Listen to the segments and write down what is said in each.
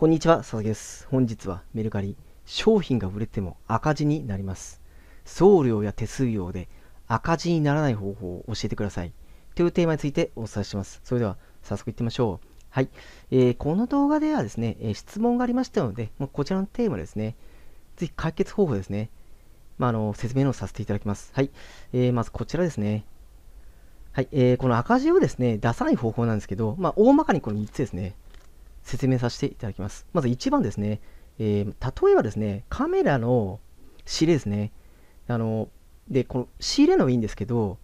こんにちは、佐々木です。本日はメルカリ、商品が売れても赤字になります。送料や手数料で赤字にならない方法を教えてください。というテーマについてお伝えします。それでは早速いってみましょう。はい、えー、この動画ではですね、え質問がありましたので、まこちらのテーマですね、ぜひ解決方法ですね、まあ、あの説明をさせていただきます。はい、えー、まずこちらですね。はい、えー、この赤字をですね、出さない方法なんですけど、まあ、大まかにこの3つですね。説明させていただきます。まず1番ですね、えー、例えばですね、カメラの仕入れですね。あの、で、この仕入れのいいんですけど、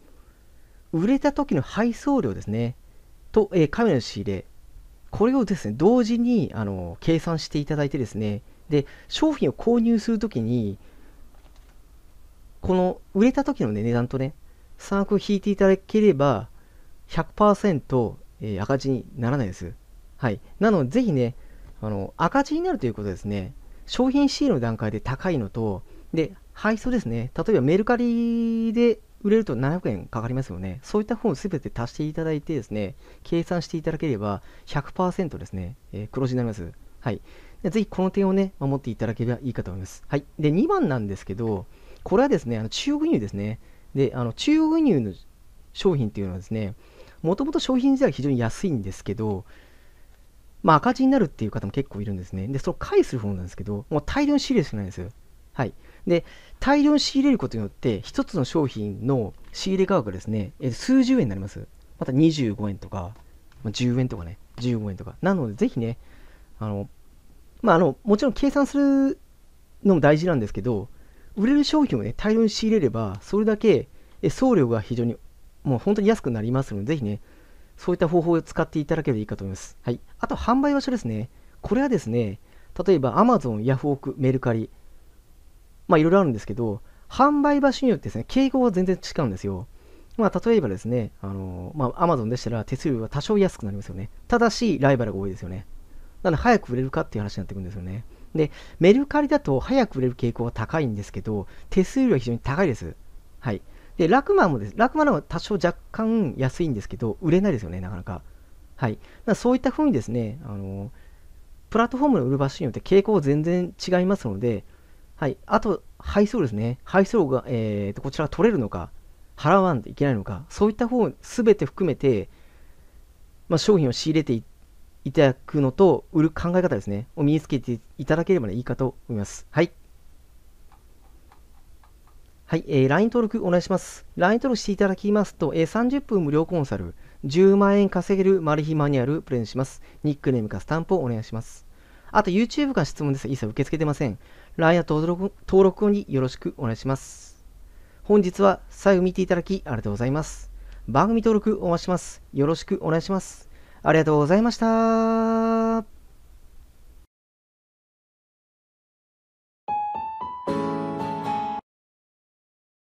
売れた時の配送料ですね、と、えー、カメラの仕入れ、これをですね、同時にあの計算していただいてですね、で、商品を購入するときに、この売れた時の、ね、値段とね、差額を引いていただければ100%、えー、赤字にならないです。はい。なので、ぜひね、あの、赤字になるということですね。商品仕入れの段階で高いのと、で、配送ですね。例えばメルカリで売れると700円かかりますよね。そういった本をすべて足していただいてですね、計算していただければ100%ですね、えー、黒字になります。はい。ぜひこの点をね、守っていただければいいかと思います。はい。で、2番なんですけど、これはですね、あの中国輸入ですね。で、あの中国輸入の商品っていうのはですね、もともと商品自体は非常に安いんですけど、まあ、赤字になるっていう方も結構いるんですね。で、それを返す方なんですけど、もう大量に仕入れるしかないんですよ。はい。で、大量に仕入れることによって、1つの商品の仕入れ価格がですね、数十円になります。また25円とか、10円とかね、15円とか。なので、ぜひね、あの、まあ、あの、もちろん計算するのも大事なんですけど、売れる商品をね、大量に仕入れれば、それだけ送料が非常に、もう本当に安くなりますので、ぜひね、そういった方法を使っていただければいいかと思います。はい、あと、販売場所ですね。これはですね、例えば Amazon、ヤフオク、メルカリ、まあいろいろあるんですけど、販売場所によってですね、傾向が全然違うんですよ。まあ例えばですね、あのまあ Amazon でしたら手数料は多少安くなりますよね。ただし、ライバルが多いですよね。なので早く売れるかっていう話になってくるんですよね。で、メルカリだと早く売れる傾向は高いんですけど、手数料は非常に高いです。はい。で、ラクマもです。ラクマの方が多少若干安いんですけど、売れないですよね、なかなか。はい。だそういった風にですね、あの、プラットフォームの売る場所によって傾向全然違いますので、はい。あと、配送ですね。配送が、えーと、こちらが取れるのか、払わんといけないのか、そういった方すべて含めて、まあ、商品を仕入れていただくのと、売る考え方ですね、を身につけていただければ、ね、いいかと思います。はい。はい、えー、LINE 登録お願いします。LINE 登録していただきますと、えー、30分無料コンサル、10万円稼げるマル秘マニュアルプレゼンします。ニックネームかスタンプをお願いします。あと YouTube から質問です。一切受け付けてません。LINE 登録登録によろしくお願いします。本日は最後見ていただきありがとうございます。番組登録お待ちします。よろしくお願いします。ありがとうございました。